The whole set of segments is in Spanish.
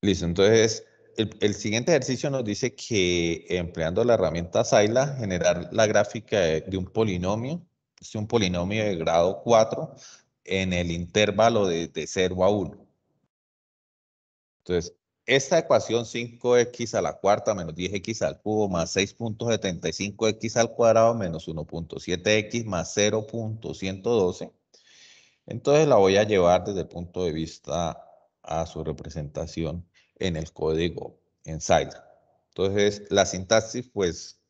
Listo, entonces el, siguiente ejercicio nos dice que empleando la herramienta Saila, generar la gráfica de, un polinomio, es un polinomio de grado 4 en el intervalo de, de 0 a 1. Entonces, esta ecuación 5x a la cuarta menos 10x al cubo más 6.75x al cuadrado menos 1.7x más 0.112. Entonces la voy a llevar desde el punto de vista a su representación en el código en inside Entonces, la sintaxis, pues,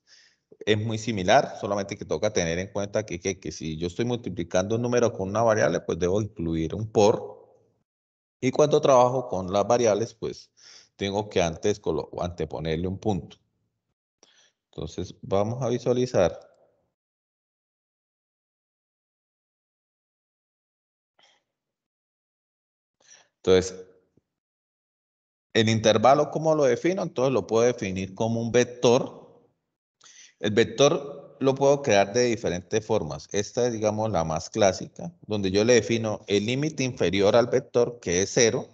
es muy similar, solamente que toca tener en cuenta que, si yo estoy multiplicando un número con una variable, pues debo incluir un por. Y cuando trabajo con las variables, pues, tengo que antes anteponerle un punto. Entonces, vamos a visualizar. Entonces, el intervalo, ¿cómo lo defino? Entonces lo puedo definir como un vector. El vector lo puedo crear de diferentes formas. Esta es, digamos, la más clásica, donde yo le defino el límite inferior al vector, que es 0.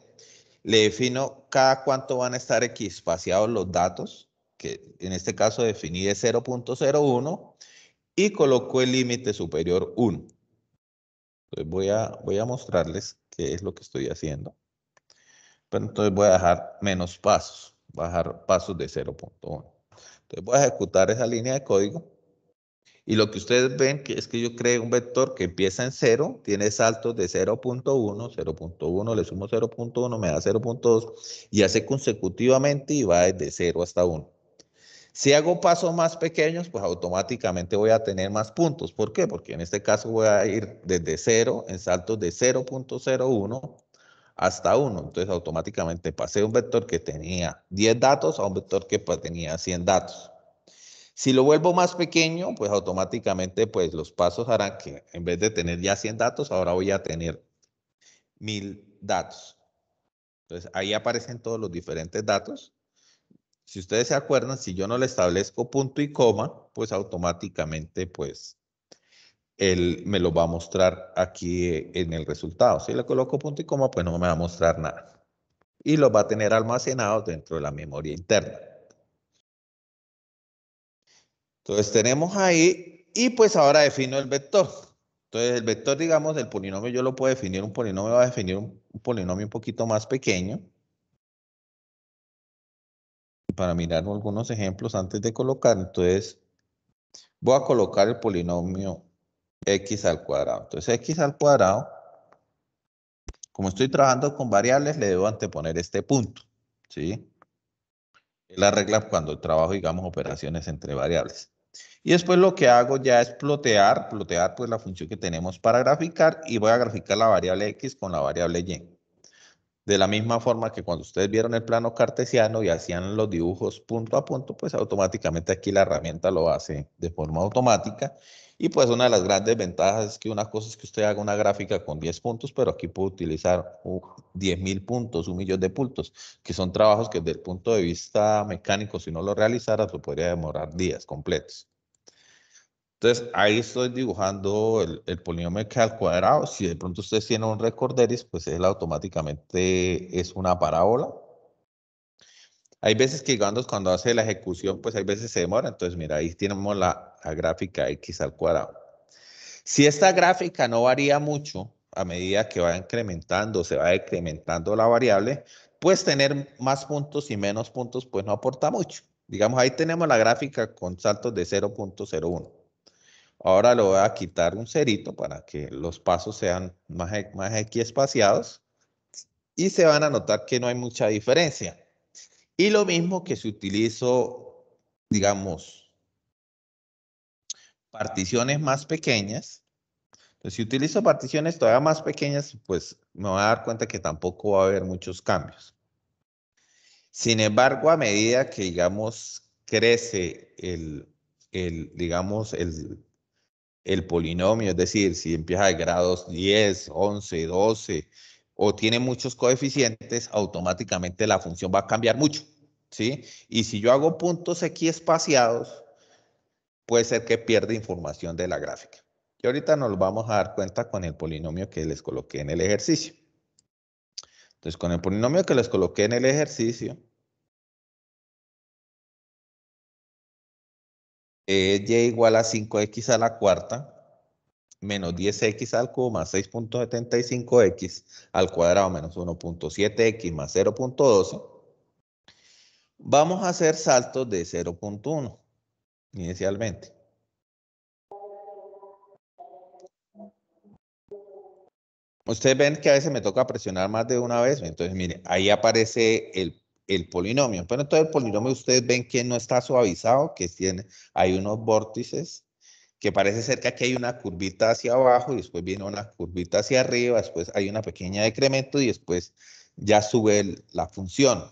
Le defino cada cuánto van a estar equispaciados los datos, que en este caso definí de 0.01, y coloco el límite superior 1. voy a, voy a mostrarles qué es lo que estoy haciendo entonces voy a dejar menos pasos, bajar pasos de 0.1. Entonces voy a ejecutar esa línea de código. Y lo que ustedes ven es que yo creé un vector que empieza en 0, tiene saltos de 0.1, 0.1, le sumo 0.1, me da 0.2 y hace consecutivamente y va desde 0 hasta 1. Si hago pasos más pequeños, pues automáticamente voy a tener más puntos. ¿Por qué? Porque en este caso voy a ir desde 0 en saltos de 0.01 hasta uno Entonces automáticamente pasé un vector que tenía 10 datos a un vector que pues, tenía 100 datos. Si lo vuelvo más pequeño, pues automáticamente pues los pasos harán que en vez de tener ya 100 datos, ahora voy a tener 1000 datos. Entonces ahí aparecen todos los diferentes datos. Si ustedes se acuerdan, si yo no le establezco punto y coma, pues automáticamente pues él me lo va a mostrar aquí en el resultado. Si le coloco punto y coma, pues no me va a mostrar nada. Y lo va a tener almacenado dentro de la memoria interna. Entonces tenemos ahí, y pues ahora defino el vector. Entonces el vector, digamos, el polinomio yo lo puedo definir, un polinomio va a definir un, un polinomio un poquito más pequeño. Para mirar algunos ejemplos antes de colocar, entonces voy a colocar el polinomio x al cuadrado. Entonces, x al cuadrado, como estoy trabajando con variables, le debo anteponer este punto, ¿sí? la regla cuando trabajo, digamos, operaciones entre variables. Y después lo que hago ya es plotear, plotear pues la función que tenemos para graficar y voy a graficar la variable x con la variable y. De la misma forma que cuando ustedes vieron el plano cartesiano y hacían los dibujos punto a punto, pues automáticamente aquí la herramienta lo hace de forma automática y pues una de las grandes ventajas es que una cosa es que usted haga una gráfica con 10 puntos, pero aquí puede utilizar 10 mil puntos, un millón de puntos, que son trabajos que desde el punto de vista mecánico, si no lo realizara, lo podría demorar días completos. Entonces, ahí estoy dibujando el, el polinomio que al cuadrado. Si de pronto usted tiene un recorderis, pues él automáticamente es una parábola hay veces que cuando hace la ejecución, pues hay veces se demora. Entonces, mira, ahí tenemos la, gráfica x al cuadrado. Si esta gráfica no varía mucho a medida que va incrementando, se va decrementando la variable, pues tener más puntos y menos puntos, pues no aporta mucho. Digamos, ahí tenemos la gráfica con saltos de 0.01. Ahora lo voy a quitar un cerito para que los pasos sean más, más equiespaciados y se van a notar que no hay mucha diferencia. Y lo mismo que si utilizo, digamos, particiones más pequeñas. Entonces, si utilizo particiones todavía más pequeñas, pues me voy a dar cuenta que tampoco va a haber muchos cambios. Sin embargo, a medida que, digamos, crece el, el digamos, el, el polinomio, es decir, si empieza de grados 10, 11, 12, o tiene muchos coeficientes, automáticamente la función va a cambiar mucho, ¿sí? Y si yo hago puntos aquí espaciados, puede ser que pierda información de la gráfica. Y ahorita nos vamos a dar cuenta con el polinomio que les coloqué en el ejercicio. Entonces, con el polinomio que les coloqué en el ejercicio, es eh, y igual a 5x a la cuarta, menos 10x al cubo más 6.75x al cuadrado menos 1.7x más 0.12, vamos a hacer saltos de 0.1 inicialmente. Ustedes ven que a veces me toca presionar más de una vez, entonces miren, ahí aparece el, el polinomio. Pero entonces el polinomio ustedes ven que no está suavizado, que tiene, hay unos vórtices que parece ser que aquí hay una curvita hacia abajo y después viene una curvita hacia arriba, después hay una pequeña decremento y después ya sube la función.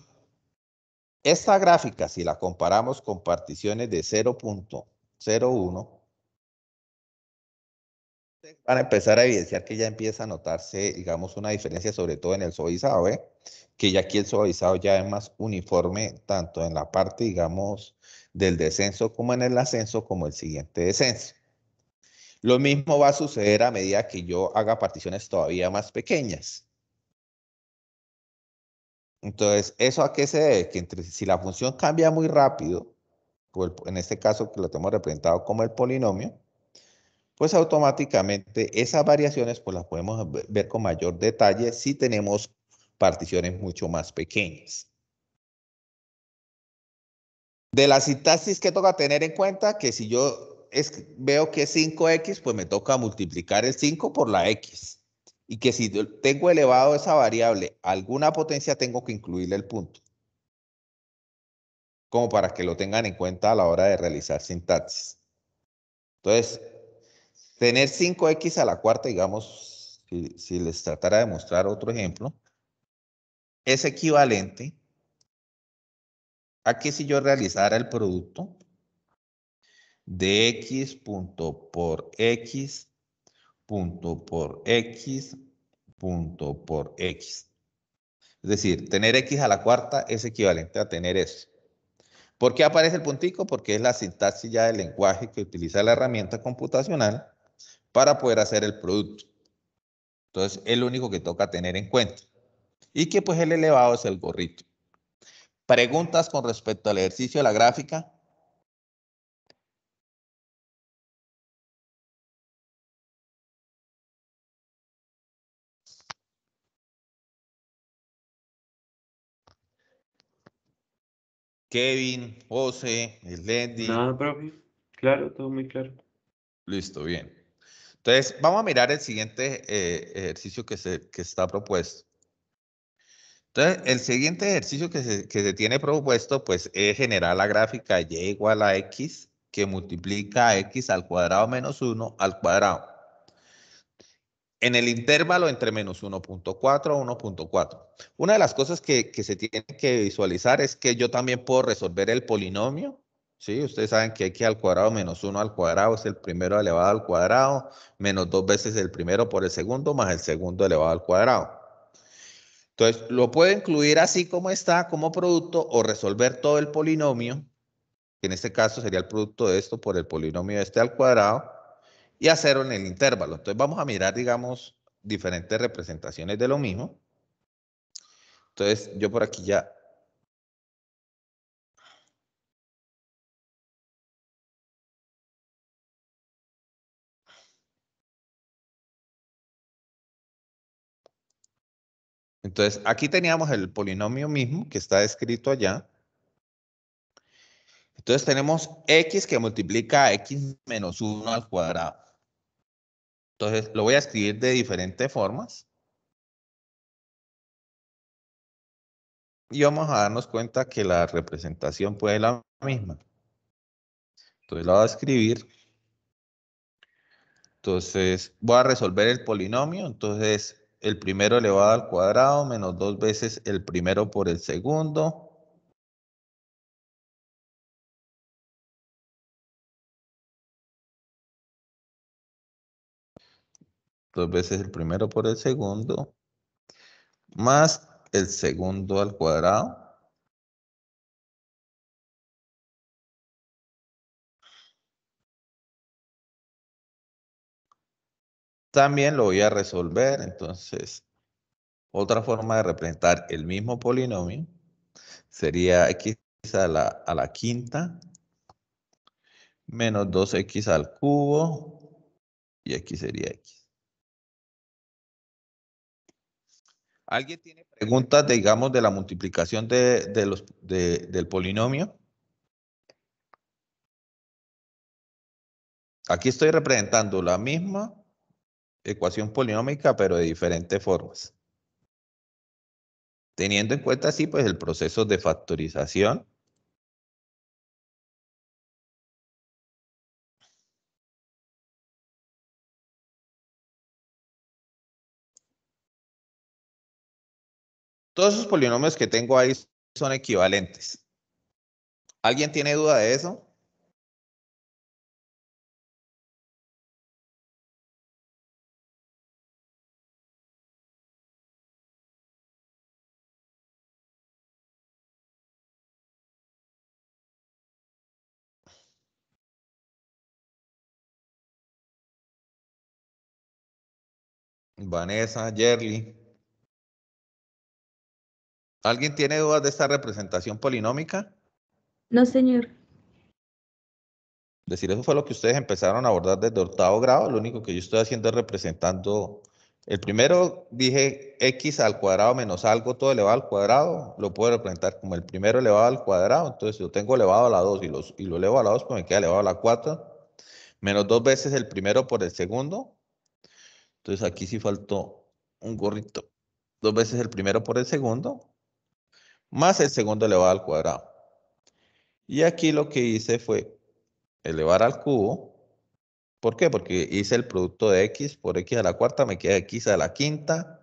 Esta gráfica, si la comparamos con particiones de 0.01, van a empezar a evidenciar que ya empieza a notarse, digamos, una diferencia, sobre todo en el suavizado, ¿eh? que ya aquí el suavizado ya es más uniforme, tanto en la parte, digamos, del descenso como en el ascenso, como el siguiente descenso. Lo mismo va a suceder a medida que yo haga particiones todavía más pequeñas. Entonces, ¿eso a qué se debe? Que si la función cambia muy rápido, en este caso que lo tenemos representado como el polinomio, pues automáticamente esas variaciones pues las podemos ver con mayor detalle si tenemos particiones mucho más pequeñas. De la sintaxis que toca tener en cuenta que si yo veo que es 5x, pues me toca multiplicar el 5 por la x. Y que si tengo elevado esa variable a alguna potencia, tengo que incluirle el punto. Como para que lo tengan en cuenta a la hora de realizar sintaxis. Entonces, tener 5x a la cuarta, digamos, si, si les tratara de mostrar otro ejemplo, es equivalente a que si yo realizara el producto de x punto por x punto por x punto por x. Es decir, tener x a la cuarta es equivalente a tener eso. ¿Por qué aparece el puntico? Porque es la sintaxis ya del lenguaje que utiliza la herramienta computacional para poder hacer el producto. Entonces, es lo único que toca tener en cuenta. Y que pues el elevado es el gorrito. Preguntas con respecto al ejercicio de la gráfica. Kevin, José, Lenny. Nada, profe. Claro, todo muy claro. Listo, bien. Entonces, vamos a mirar el siguiente eh, ejercicio que, se, está propuesto. Entonces, el siguiente ejercicio que se, que se tiene propuesto, pues, es generar la gráfica y e igual a x, que multiplica x al cuadrado menos 1 al cuadrado en el intervalo entre menos 1.4 a 1.4. Una de las cosas que, se tiene que visualizar es que yo también puedo resolver el polinomio. ¿sí? Ustedes saben que x al cuadrado menos 1 al cuadrado es el primero elevado al cuadrado, menos dos veces el primero por el segundo, más el segundo elevado al cuadrado. Entonces, lo puedo incluir así como está, como producto, o resolver todo el polinomio, que en este caso sería el producto de esto por el polinomio de este al cuadrado, y a cero en el intervalo. Entonces vamos a mirar, digamos, diferentes representaciones de lo mismo. Entonces yo por aquí ya Entonces, aquí teníamos el polinomio mismo que está escrito allá. Entonces, tenemos x que multiplica x menos 1 al cuadrado. Entonces, lo voy a escribir de diferentes formas. Y vamos a darnos cuenta que la representación puede ser la misma. Entonces, la voy a escribir. Entonces, voy a resolver el polinomio. Entonces, el primero elevado al cuadrado menos dos veces el primero por el segundo dos veces el primero por el segundo, más el segundo al cuadrado. También lo voy a resolver, entonces, otra forma de representar el mismo polinomio sería x a la, a la quinta menos 2x al cubo y aquí sería x. ¿Alguien tiene preguntas, digamos, de la multiplicación de, del polinomio? Aquí estoy representando la misma ecuación polinómica, pero de diferentes formas. Teniendo en cuenta, sí, pues el proceso de factorización Todos esos polinomios que tengo ahí son equivalentes. ¿Alguien tiene duda de eso? Vanessa, Jerly... ¿Alguien tiene dudas de esta representación polinómica? No, señor. Decir, eso fue lo que ustedes empezaron a abordar desde octavo grado. Lo único que yo estoy haciendo es representando. El primero dije x al cuadrado menos algo, todo elevado al cuadrado. Lo puedo representar como el primero elevado al cuadrado. Entonces, yo tengo elevado a la 2 y, los, y lo elevo a la 2, pues me queda elevado a la 4. Menos dos veces el primero por el segundo. Entonces, aquí sí faltó un gorrito. Dos veces el primero por el segundo más el segundo elevado al cuadrado. Y aquí lo que hice fue elevar al cubo. ¿Por qué? Porque hice el producto de x por x a la cuarta, me queda x a la quinta.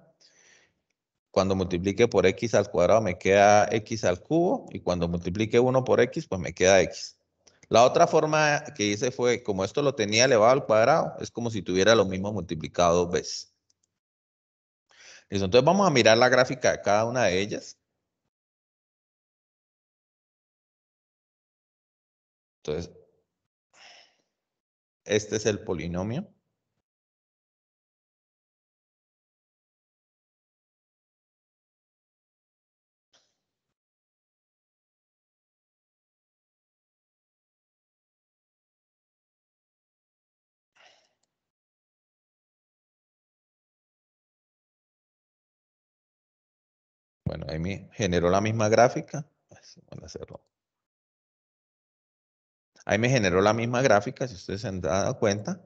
Cuando multiplique por x al cuadrado me queda x al cubo y cuando multiplique 1 por x pues me queda x. La otra forma que hice fue, como esto lo tenía elevado al cuadrado, es como si tuviera lo mismo multiplicado dos veces. entonces vamos a mirar la gráfica de cada una de ellas. Entonces, este es el polinomio. Bueno, ahí me generó la misma gráfica. Ahí me generó la misma gráfica, si ustedes se han dado cuenta.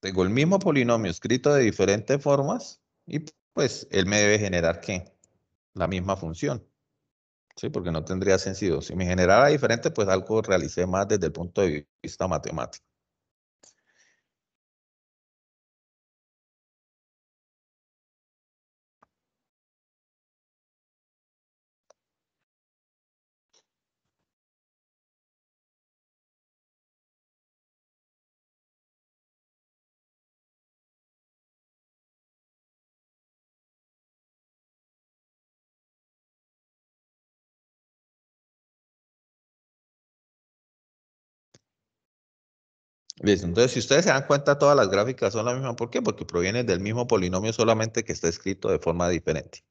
Tengo el mismo polinomio escrito de diferentes formas y pues él me debe generar ¿qué? La misma función. ¿Sí? Porque no tendría sentido. Si me generara diferente, pues algo realicé más desde el punto de vista matemático. entonces si ustedes se dan cuenta, todas las gráficas son las mismas. ¿Por qué? Porque provienen del mismo polinomio, solamente que está escrito de forma diferente.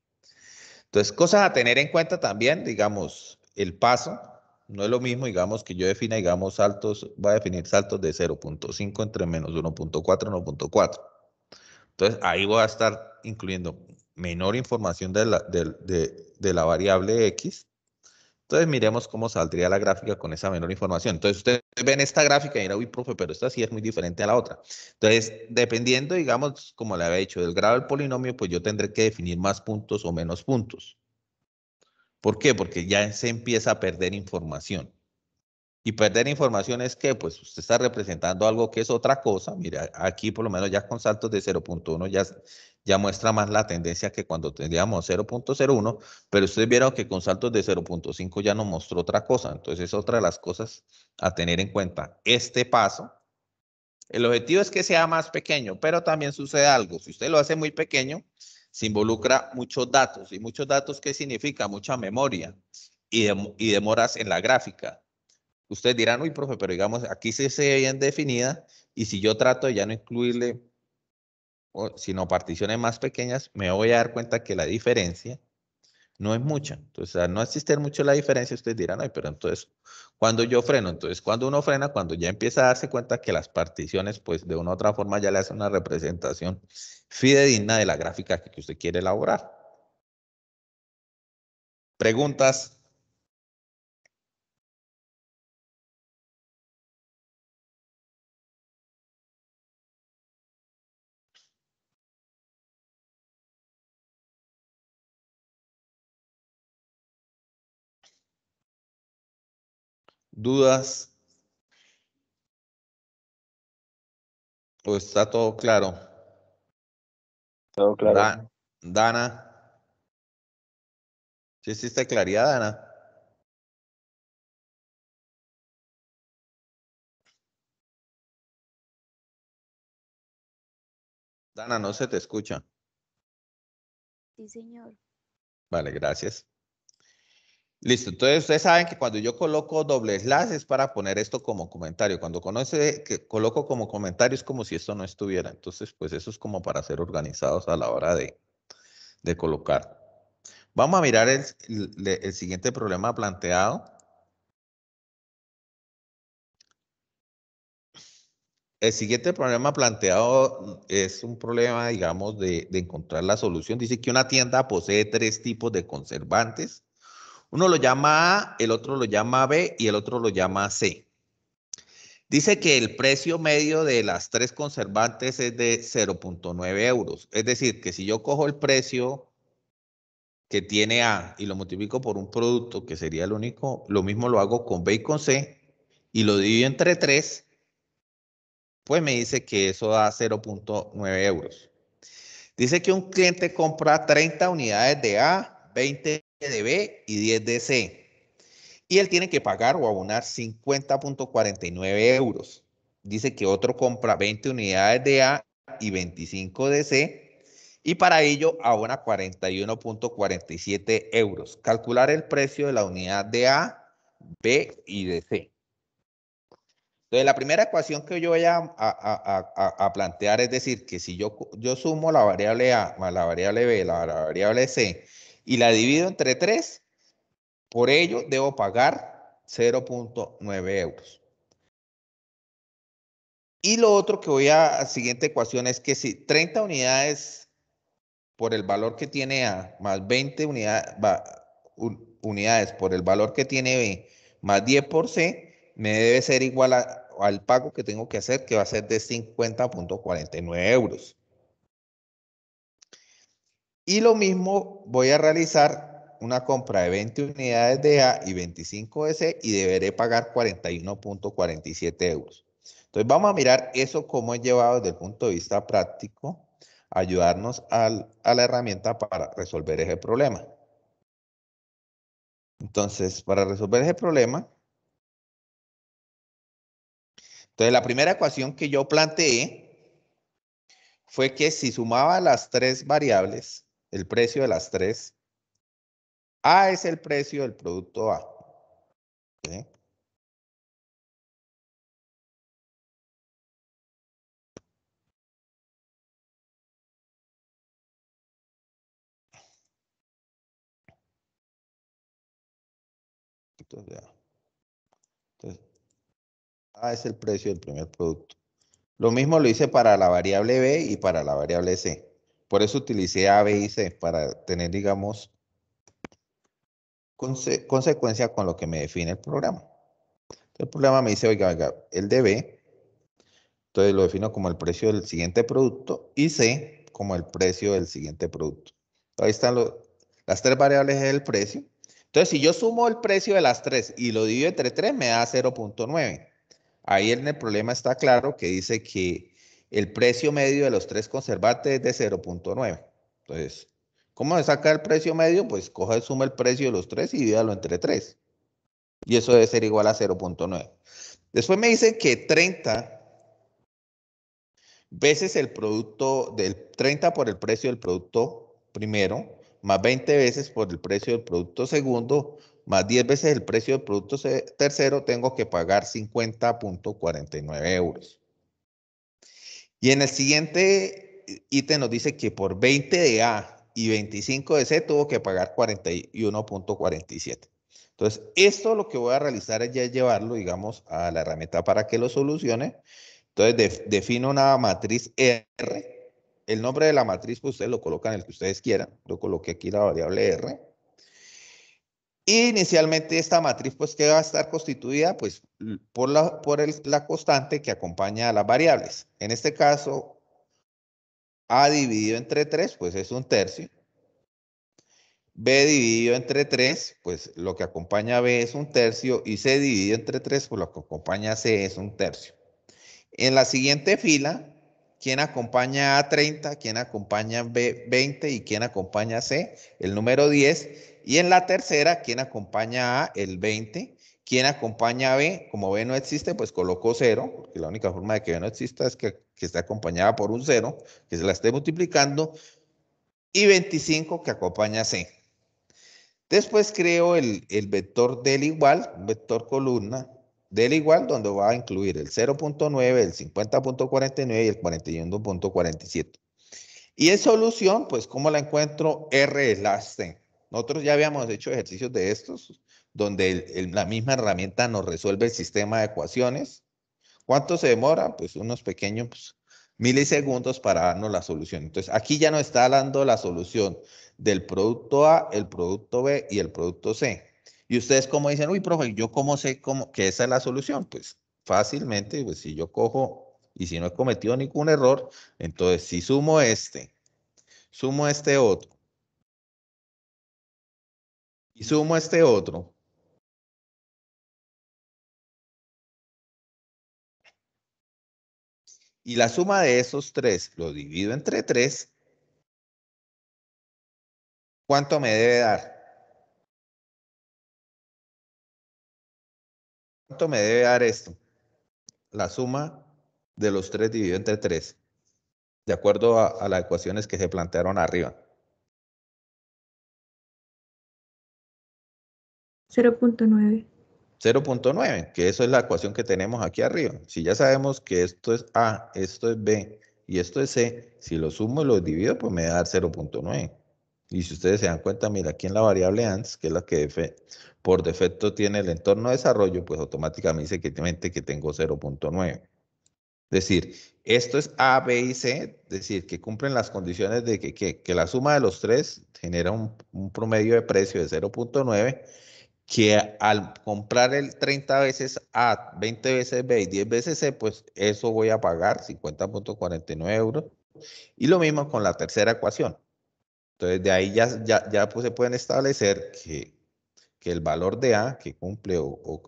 Entonces, cosas a tener en cuenta también, digamos, el paso. No es lo mismo, digamos, que yo defina, digamos, saltos, va a definir saltos de 0.5 entre menos 1.4 1.4. Entonces, ahí voy a estar incluyendo menor información de la, de la variable X. Entonces, miremos cómo saldría la gráfica con esa menor información. Entonces, ustedes ven esta gráfica y dirán, uy, profe, pero esta sí es muy diferente a la otra. Entonces, dependiendo, digamos, como le había dicho, del grado del polinomio, pues yo tendré que definir más puntos o menos puntos. ¿Por qué? Porque ya se empieza a perder información. Y perder información es que, pues, usted está representando algo que es otra cosa. Mira, aquí por lo menos ya con saltos de 0.1 ya, ya muestra más la tendencia que cuando teníamos 0.01, pero ustedes vieron que con saltos de 0.5 ya no mostró otra cosa. Entonces, es otra de las cosas a tener en cuenta. Este paso, el objetivo es que sea más pequeño, pero también sucede algo. Si usted lo hace muy pequeño, se involucra muchos datos. ¿Y muchos datos qué significa? Mucha memoria y demoras en la gráfica ustedes dirán, uy, profe, pero digamos, aquí se se bien definida y si yo trato de ya no incluirle, sino particiones más pequeñas, me voy a dar cuenta que la diferencia no es mucha. Entonces, al no existir mucho la diferencia, ustedes dirán, ay, pero entonces, cuando yo freno, entonces, cuando uno frena, cuando ya empieza a darse cuenta que las particiones, pues, de una u otra forma ya le hacen una representación fidedigna de la gráfica que usted quiere elaborar. Preguntas. dudas o está todo claro? Todo claro. Dana. ¿Sí existe claridad, Dana? Dana, no se te escucha. Sí, señor. Vale, gracias. Listo, entonces ustedes saben que cuando yo coloco doble slash es para poner esto como comentario. Cuando conoce que coloco como comentario es como si esto no estuviera. Entonces, pues eso es como para ser organizados a la hora de, colocar. Vamos a mirar el, siguiente problema planteado. El siguiente problema planteado es un problema, digamos, de, de encontrar la solución. Dice que una tienda posee tres tipos de conservantes uno lo llama A, el otro lo llama B y el otro lo llama C. Dice que el precio medio de las tres conservantes es de 0.9 euros. Es decir, que si yo cojo el precio que tiene A y lo multiplico por un producto que sería el único, lo mismo lo hago con B y con C y lo divido entre tres, pues me dice que eso da 0.9 euros. Dice que un cliente compra 30 unidades de A, 20 de B y 10 de C. Y él tiene que pagar o abonar 50.49 euros. Dice que otro compra 20 unidades de A y 25 de C y para ello abona 41.47 euros. Calcular el precio de la unidad de A, B y de C. Entonces, la primera ecuación que yo voy a, a, plantear es decir, que si yo, yo sumo la variable A más la variable B, la variable C, y la divido entre 3, por ello debo pagar 0.9 euros. Y lo otro que voy a la siguiente ecuación es que si 30 unidades por el valor que tiene A más 20 unidades por el valor que tiene B más 10 por C, me debe ser igual al pago que tengo que hacer, que va a ser de 50.49 euros. Y lo mismo voy a realizar una compra de 20 unidades de A y 25 de C y deberé pagar 41.47 euros. Entonces vamos a mirar eso cómo es llevado desde el punto de vista práctico, ayudarnos a la herramienta para resolver ese problema. Entonces, para resolver ese problema, entonces la primera ecuación que yo planteé fue que si sumaba las tres variables, el precio de las tres. A es el precio del producto A. Entonces, A es el precio del primer producto. Lo mismo lo hice para la variable B y para la variable C. Por eso utilicé A, B y C para tener, digamos, consecuencia con lo que me define el programa. El programa me dice, oiga, oiga, el de B, entonces lo defino como el precio del siguiente producto y C como el precio del siguiente producto. Ahí están las tres variables del precio. Entonces, si yo sumo el precio de las tres y lo divido entre tres, me da 0.9. Ahí en el problema está claro que dice que el precio medio de los tres conservantes es de 0.9. Entonces, ¿cómo se saca el precio medio? Pues coge, suma el precio de los tres y divídalo entre tres. Y eso debe ser igual a 0.9. Después me dice que 30 veces el producto del 30 por el precio del producto primero, más 20 veces por el precio del producto segundo, más 10 veces el precio del producto tercero, tengo que pagar 50.49 euros. Y en el siguiente eh, ítem nos dice que por 20 de A y 25 de C tuvo que pagar 41.47. Entonces, esto lo que voy a realizar es ya llevarlo, digamos, a la herramienta para que lo solucione. Entonces, defino una matriz R. El nombre de la matriz, pues ustedes lo colocan el que ustedes quieran. Yo coloqué aquí la variable R. Inicialmente esta matriz pues que va a estar constituida pues por, la, por la constante que acompaña a las variables. En este caso, A dividido entre 3 pues es un tercio. B dividido entre 3 pues lo que acompaña a B es un tercio y C dividido entre 3 pues lo que acompaña C es un tercio. En la siguiente fila, ¿quién acompaña a 30? ¿Quién acompaña B 20? ¿Y quién acompaña C? El número 10 y en la tercera, ¿quién acompaña a? El 20. ¿Quién acompaña a B? Como B no existe, pues coloco 0, porque la única forma de que B no exista es que, que esté acompañada por un 0, que se la esté multiplicando, y 25 que acompaña a C. Después creo el, el vector del igual, un vector columna, del igual donde va a incluir el 0.9, el 50.49 y el 41.47. Y es solución, pues, ¿cómo la encuentro? R es la nosotros ya habíamos hecho ejercicios de estos, donde la misma herramienta nos resuelve el sistema de ecuaciones. ¿Cuánto se demora? Pues unos pequeños pues, milisegundos para darnos la solución. Entonces, aquí ya nos está dando la solución del producto A, el producto B y el producto C. Y ustedes como dicen, uy, profe, ¿yo cómo sé cómo, que esa es la solución? Pues fácilmente, pues si yo cojo y si no he cometido ningún error, entonces si sumo este, sumo este otro, y sumo este otro. Y la suma de esos tres lo divido entre tres. ¿Cuánto me debe dar? ¿Cuánto me debe dar esto? La suma de los tres dividido entre tres, de acuerdo a, a las ecuaciones que se plantearon arriba. 0.9. 0.9, que eso es la ecuación que tenemos aquí arriba. Si ya sabemos que esto es A, esto es B y esto es C, si lo sumo y lo divido, pues me va a dar 0.9. Y si ustedes se dan cuenta, mira, aquí en la variable antes, que es la que por defecto tiene el entorno de desarrollo, pues automáticamente dice que tengo 0.9. Es decir, esto es A, B y C, es decir, que cumplen las condiciones de que, que, la suma de los tres genera un, un promedio de precio de 0.9 que al comprar el 30 veces A, 20 veces B y 10 veces C, pues eso voy a pagar 50.49 euros. Y lo mismo con la tercera ecuación. Entonces, de ahí ya, ya, pues, se pueden establecer que, el valor de A que cumple o, o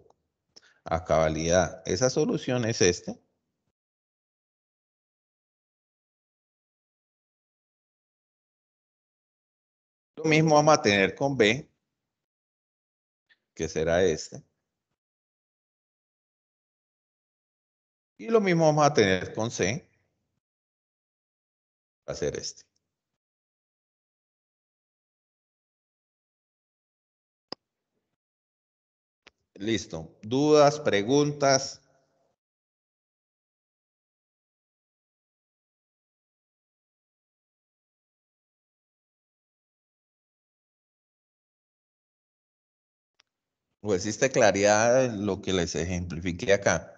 a cabalidad esa solución es este. Lo mismo vamos a tener con B, que será este. Y lo mismo vamos a tener con C. Va a ser este. Listo. ¿Dudas, preguntas? o existe claridad en lo que les ejemplifiqué acá.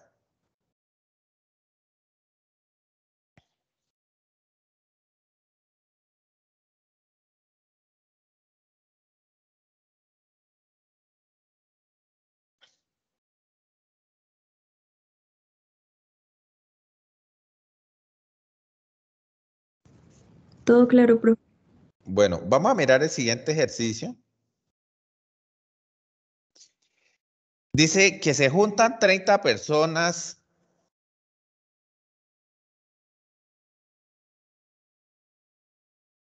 Todo claro, profe. Bueno, vamos a mirar el siguiente ejercicio. Dice que se juntan 30 personas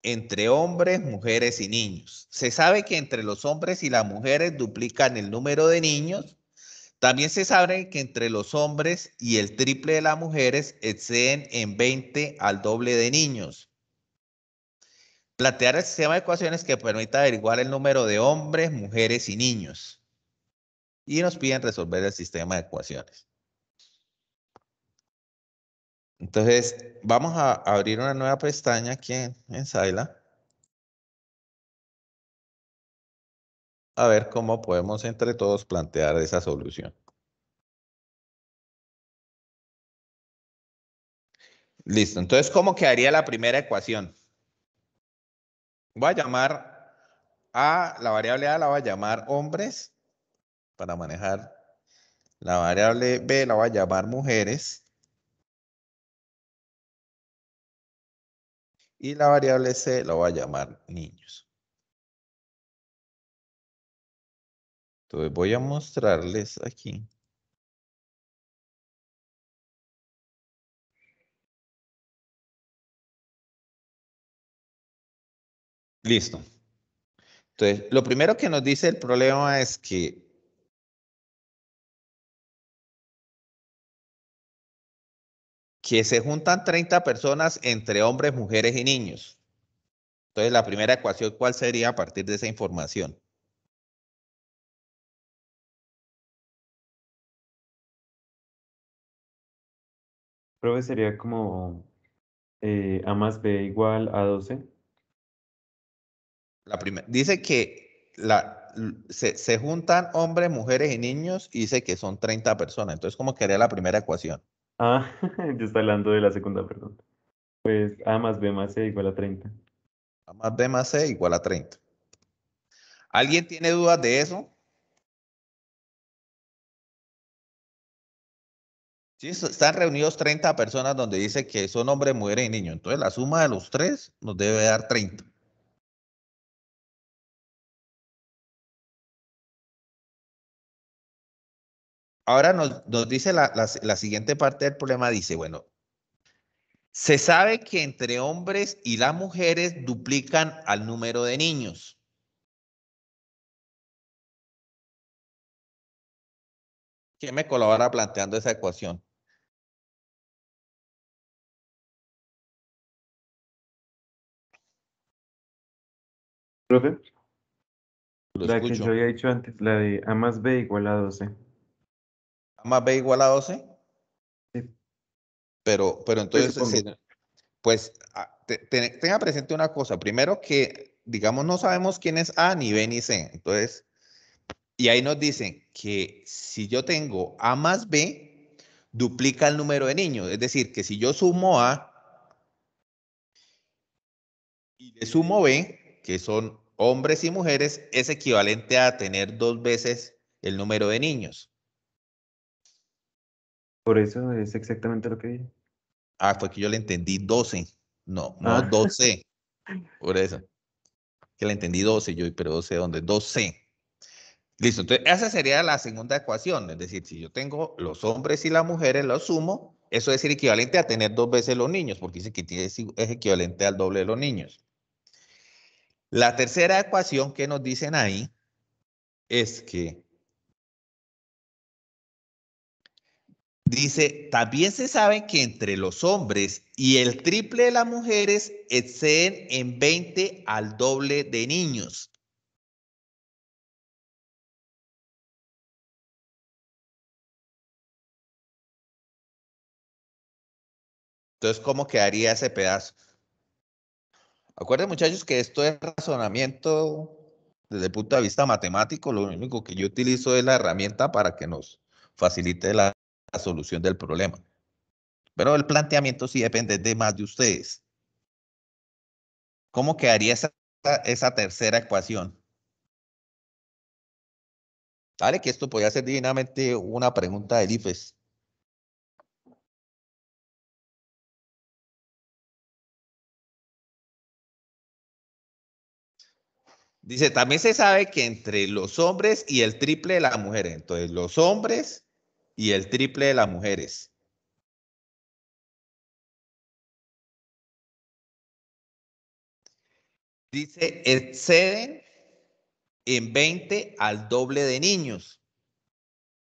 entre hombres, mujeres y niños. Se sabe que entre los hombres y las mujeres duplican el número de niños. También se sabe que entre los hombres y el triple de las mujeres exceden en 20 al doble de niños. Plantear el sistema de ecuaciones que permita averiguar el número de hombres, mujeres y niños y nos piden resolver el sistema de ecuaciones. Entonces, vamos a abrir una nueva pestaña aquí en, Saila. A ver cómo podemos entre todos plantear esa solución. Listo, entonces, ¿cómo quedaría la primera ecuación? Voy a llamar a la variable A, la voy a llamar hombres para manejar. La variable B la voy a llamar mujeres. Y la variable C la voy a llamar niños. Entonces voy a mostrarles aquí. Listo. Entonces, lo primero que nos dice el problema es que que se juntan 30 personas entre hombres, mujeres y niños. Entonces, la primera ecuación, ¿cuál sería a partir de esa información? Profe, sería como eh, A más B igual a 12. La primera, dice que la, se, juntan hombres, mujeres y niños y dice que son 30 personas. Entonces, ¿cómo quería la primera ecuación? Ah, yo estaba hablando de la segunda, pregunta. Pues A más B más C igual a 30. A más B más C igual a 30. ¿Alguien tiene dudas de eso? Sí, están reunidos 30 personas donde dice que son hombres, mujer y niño. Entonces, la suma de los tres nos debe dar 30. ahora nos, dice la, siguiente parte del problema, dice, bueno, se sabe que entre hombres y las mujeres duplican al número de niños. ¿Quién me colabora planteando esa ecuación? ¿Profe? la que yo había dicho antes, la de A más B igual a 12. A más B igual a 12. Sí. Pero, pero entonces, pues ah, tenga presente una cosa. Primero que, digamos, no sabemos quién es A, ni B, ni C. Entonces, y ahí nos dicen que si yo tengo A más B, duplica el número de niños. Es decir, que si yo sumo A y le sumo B, que son hombres y mujeres, es equivalente a tener dos veces el número de niños. Por eso es exactamente lo que dije. Ah, fue que yo le entendí 12. No, no 12. Ah. Por eso. Que le entendí 12 yo, pero 12 ¿dónde? 12. Listo, entonces esa sería la segunda ecuación, es decir, si yo tengo los hombres y las mujeres, los sumo, eso es equivalente a tener dos veces los niños, porque dice que es equivalente al doble de los niños. La tercera ecuación que nos dicen ahí es que Dice, también se sabe que entre los hombres y el triple de las mujeres exceden en 20 al doble de niños. Entonces, ¿cómo quedaría ese pedazo? Acuerden, muchachos, que esto es razonamiento desde el punto de vista matemático. Lo único que yo utilizo es la herramienta para que nos facilite la la solución del problema. Pero el planteamiento sí depende de más de ustedes. ¿Cómo quedaría esa, tercera ecuación? ¿Vale? que esto podría ser divinamente una pregunta de IFES. Dice, también se sabe que entre los hombres y el triple de las mujeres. Entonces, los hombres y el triple de las mujeres. Dice, exceden en 20 al doble de niños.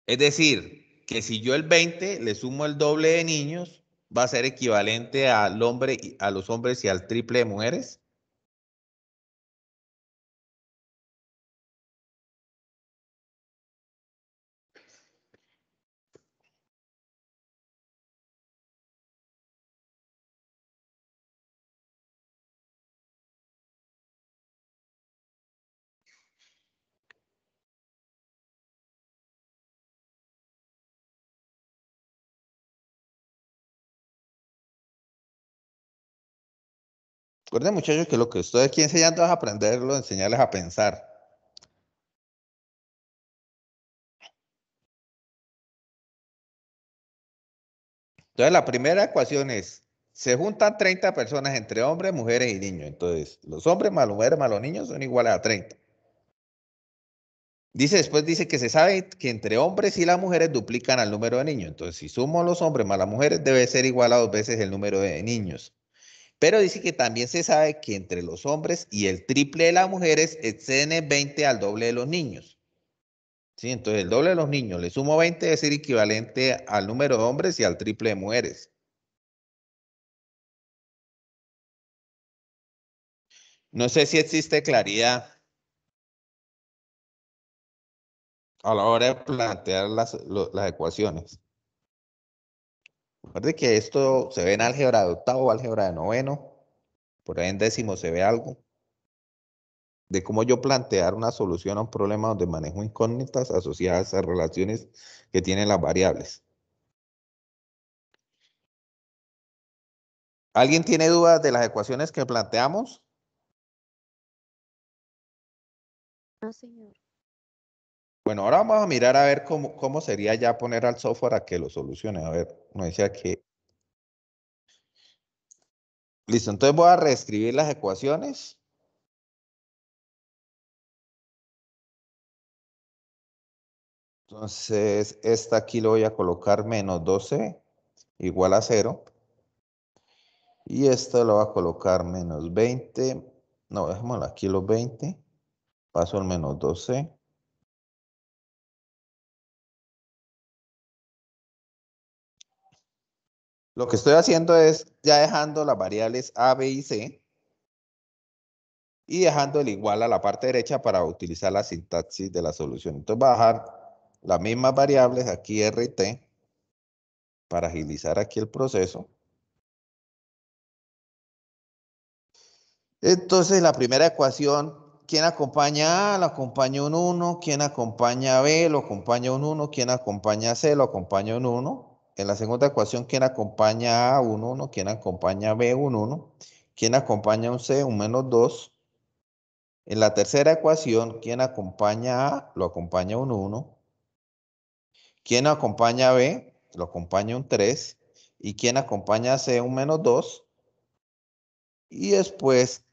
Es decir, que si yo el 20 le sumo el doble de niños, va a ser equivalente al hombre, a los hombres y al triple de mujeres. Recuerden, muchachos, que lo que estoy aquí enseñando es aprenderlo, enseñarles a pensar. Entonces, la primera ecuación es, se juntan 30 personas entre hombres, mujeres y niños. Entonces, los hombres más las mujeres más los niños son iguales a 30. Dice, después dice que se sabe que entre hombres y las mujeres duplican al número de niños. Entonces, si sumo los hombres más las mujeres, debe ser igual a dos veces el número de niños. Pero dice que también se sabe que entre los hombres y el triple de las mujeres exceden el 20 al doble de los niños. ¿Sí? Entonces, el doble de los niños, le sumo 20, es equivalente al número de hombres y al triple de mujeres. No sé si existe claridad a la hora de plantear las, las ecuaciones. Recuerde que esto se ve en álgebra de octavo, álgebra de noveno, por ahí en décimo se ve algo de cómo yo plantear una solución a un problema donde manejo incógnitas asociadas a relaciones que tienen las variables. ¿Alguien tiene dudas de las ecuaciones que planteamos? No, señor. Bueno, ahora vamos a mirar a ver cómo, sería ya poner al software a que lo solucione. A ver, no decía que Listo, entonces voy a reescribir las ecuaciones. Entonces, esta aquí lo voy a colocar menos 12 igual a 0. Y esta lo voy a colocar menos 20. No, dejémosla aquí los 20. Paso al menos 12. Lo que estoy haciendo es ya dejando las variables A, B y C y dejando el igual a la parte derecha para utilizar la sintaxis de la solución. Entonces voy a dejar las mismas variables aquí R y T para agilizar aquí el proceso. Entonces la primera ecuación, ¿quién acompaña A? Lo acompaña un 1, ¿quién acompaña B? Lo acompaña un 1, ¿quién acompaña C? Lo acompaña un 1 en la segunda ecuación, ¿quién acompaña a un 1? ¿Quién acompaña a B? Un 1. ¿Quién acompaña a un C? Un menos 2. En la tercera ecuación, ¿quién acompaña a? Lo acompaña un 1. ¿Quién acompaña a B? Lo acompaña un 3. ¿Y quién acompaña a C? Un menos 2. Y después,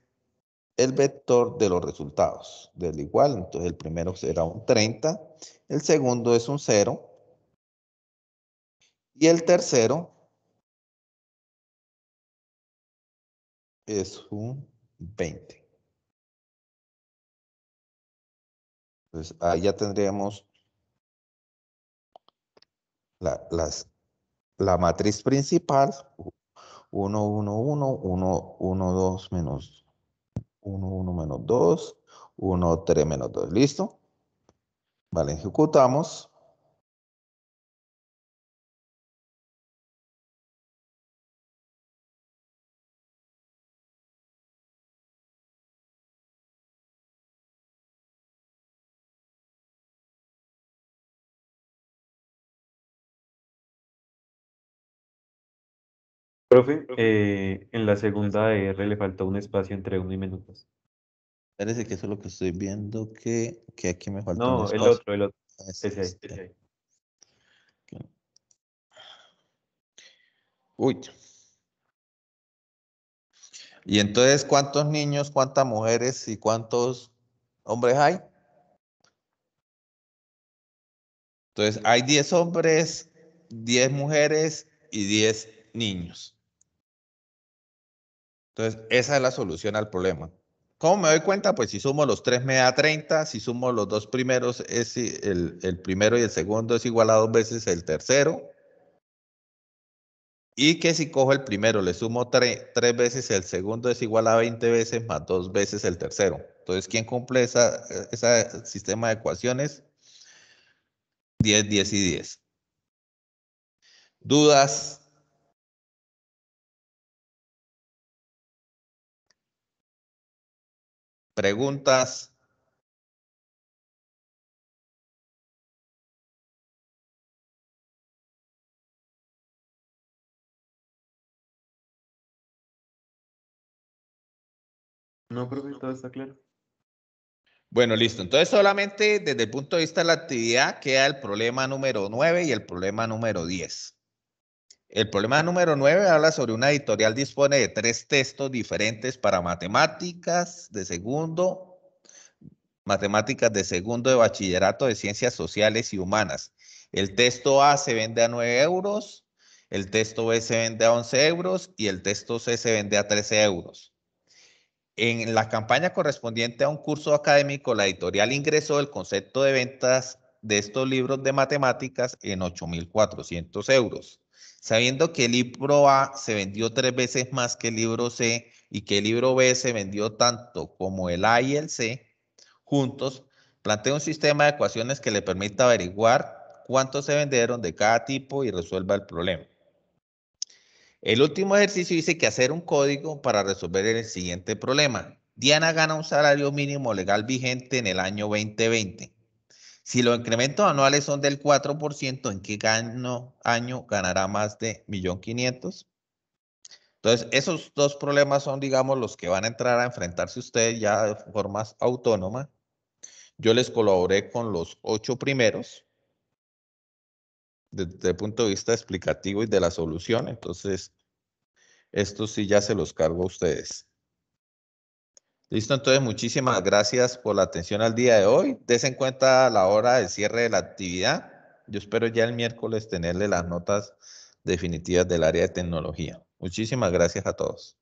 el vector de los resultados del igual. Entonces, el primero será un 30. El segundo es un 0 y el tercero es un 20. Entonces, pues, ahí ya tendríamos la, las, la matriz principal, 1, 1, 1, 1, 1, 2, menos 1, 1, menos 2, 1, 3, menos 2. ¿Listo? Vale, ejecutamos. Profe, eh, en la segunda R le faltó un espacio entre uno y minutos. Parece que eso es lo que estoy viendo, que, que aquí me falta no, el otro, el otro. Ah, este. Uy. Y entonces, ¿cuántos niños, cuántas mujeres y cuántos hombres hay? Entonces, hay 10 hombres, 10 mujeres y 10 niños. Entonces, esa es la solución al problema. ¿Cómo me doy cuenta? Pues si sumo los tres me da 30, si sumo los dos primeros, es el, el primero y el segundo es igual a dos veces el tercero. Y que si cojo el primero, le sumo tres veces el segundo es igual a 20 veces más dos veces el tercero. Entonces, ¿quién cumple ese esa sistema de ecuaciones? 10, 10 y 10. ¿Dudas preguntas. No, creo todo está claro. Bueno, listo. Entonces, solamente desde el punto de vista de la actividad queda el problema número 9 y el problema número 10. El problema número 9 habla sobre una editorial dispone de tres textos diferentes para matemáticas de segundo, matemáticas de segundo de bachillerato de ciencias sociales y humanas. El texto A se vende a 9 euros, el texto B se vende a 11 euros y el texto C se vende a 13 euros. En la campaña correspondiente a un curso académico, la editorial ingresó el concepto de ventas de estos libros de matemáticas en 8.400 euros. Sabiendo que el libro A se vendió tres veces más que el libro C y que el libro B se vendió tanto como el A y el C juntos, plantea un sistema de ecuaciones que le permita averiguar cuántos se vendieron de cada tipo y resuelva el problema. El último ejercicio dice que hacer un código para resolver el siguiente problema. Diana gana un salario mínimo legal vigente en el año 2020. Si los incrementos anuales son del 4%, ¿en qué año ganará más de 1.500.000? Entonces, esos dos problemas son, digamos, los que van a entrar a enfrentarse ustedes ya de forma autónoma. Yo les colaboré con los ocho primeros desde el punto de vista explicativo y de la solución. Entonces, estos sí ya se los cargo a ustedes. Listo, entonces muchísimas gracias por la atención al día de hoy. Desen en cuenta la hora de cierre de la actividad. Yo espero ya el miércoles tenerle las notas definitivas del área de tecnología. Muchísimas gracias a todos.